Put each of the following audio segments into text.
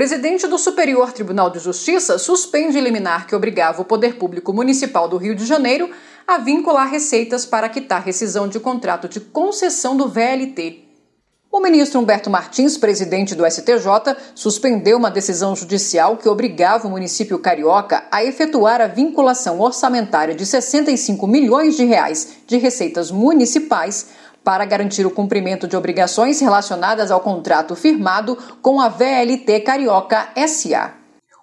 Presidente do Superior Tribunal de Justiça suspende liminar que obrigava o Poder Público Municipal do Rio de Janeiro a vincular receitas para quitar rescisão de contrato de concessão do VLT. O ministro Humberto Martins, presidente do STJ, suspendeu uma decisão judicial que obrigava o município carioca a efetuar a vinculação orçamentária de 65 milhões de reais de receitas municipais para garantir o cumprimento de obrigações relacionadas ao contrato firmado com a VLT Carioca SA.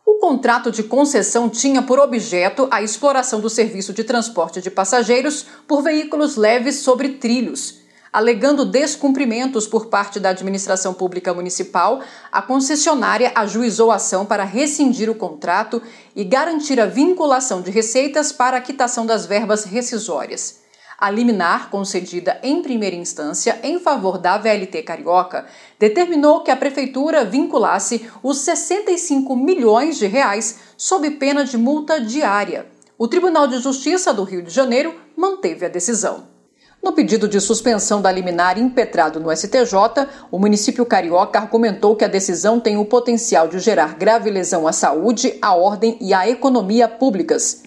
O contrato de concessão tinha por objeto a exploração do serviço de transporte de passageiros por veículos leves sobre trilhos. Alegando descumprimentos por parte da administração pública municipal, a concessionária ajuizou a ação para rescindir o contrato e garantir a vinculação de receitas para a quitação das verbas rescisórias. A liminar, concedida em primeira instância em favor da VLT Carioca, determinou que a Prefeitura vinculasse os 65 milhões de reais sob pena de multa diária. O Tribunal de Justiça do Rio de Janeiro manteve a decisão. No pedido de suspensão da liminar impetrado no STJ, o município carioca argumentou que a decisão tem o potencial de gerar grave lesão à saúde, à ordem e à economia públicas.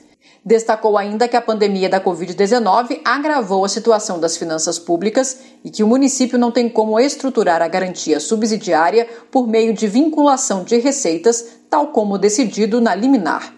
Destacou ainda que a pandemia da Covid-19 agravou a situação das finanças públicas e que o município não tem como estruturar a garantia subsidiária por meio de vinculação de receitas, tal como decidido na liminar.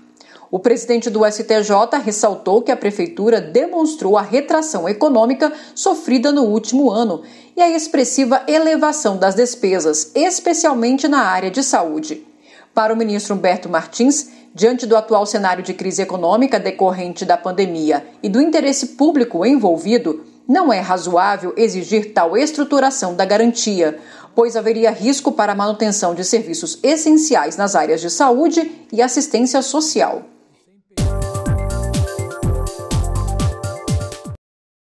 O presidente do STJ ressaltou que a prefeitura demonstrou a retração econômica sofrida no último ano e a expressiva elevação das despesas, especialmente na área de saúde. Para o ministro Humberto Martins, Diante do atual cenário de crise econômica decorrente da pandemia e do interesse público envolvido, não é razoável exigir tal estruturação da garantia, pois haveria risco para a manutenção de serviços essenciais nas áreas de saúde e assistência social.